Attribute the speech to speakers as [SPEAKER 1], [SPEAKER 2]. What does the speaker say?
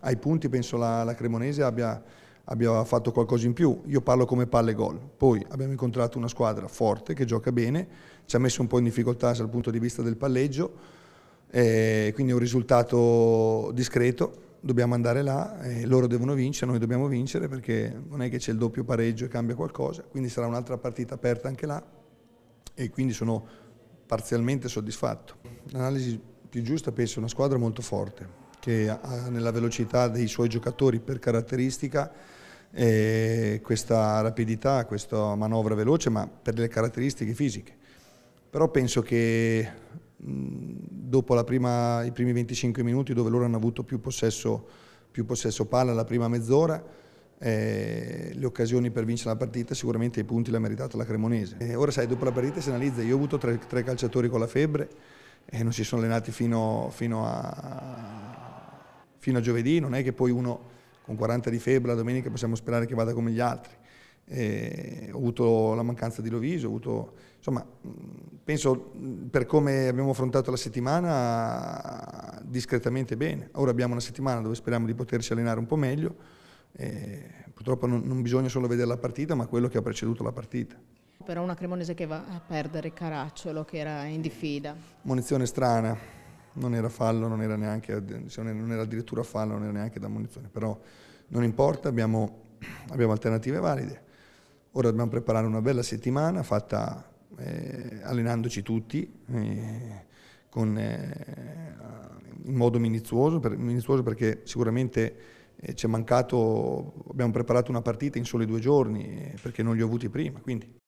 [SPEAKER 1] ai punti penso la, la Cremonese abbia, abbia, fatto qualcosa in più, io parlo come palle gol, poi abbiamo incontrato una squadra forte che gioca bene, ci ha messo un po' in difficoltà dal punto di vista del palleggio, eh, quindi è un risultato discreto, dobbiamo andare là, eh, loro devono vincere, noi dobbiamo vincere perché non è che c'è il doppio pareggio e cambia qualcosa, quindi sarà un'altra partita aperta anche là e quindi sono parzialmente soddisfatto. L'analisi più giusta penso è una squadra molto forte, che ha nella velocità dei suoi giocatori per caratteristica eh, questa rapidità, questa manovra veloce, ma per le caratteristiche fisiche. Però penso che mh, dopo prima, i primi 25 minuti dove loro hanno avuto più possesso, più possesso palla, la prima mezz'ora, eh, le occasioni per vincere la partita, sicuramente i punti l'ha meritata la Cremonese. Eh, ora sai, dopo la partita si analizza, io ho avuto tre, tre calciatori con la febbre e non si sono allenati fino, fino a, fino a giovedì, non è che poi uno con 40 di febbre la domenica possiamo sperare che vada come gli altri. Eh, ho avuto la mancanza di Loviso, ho avuto, insomma, penso per come abbiamo affrontato la settimana discretamente bene. Ora abbiamo una settimana dove speriamo di poterci allenare un po' meglio, eh, purtroppo non, non bisogna solo vedere la partita ma quello che ha preceduto la partita. Però una Cremonese che va a perdere Caracciolo che era in difida. Munizione strana, non era fallo, non era, neanche, cioè, non era addirittura fallo, non era neanche da munizione, però non importa, abbiamo, abbiamo alternative valide. Ora dobbiamo preparare una bella settimana fatta eh, allenandoci tutti eh, con, eh, in modo minuzioso, per, perché sicuramente eh, ci è mancato, abbiamo preparato una partita in soli due giorni eh, perché non li ho avuti prima, quindi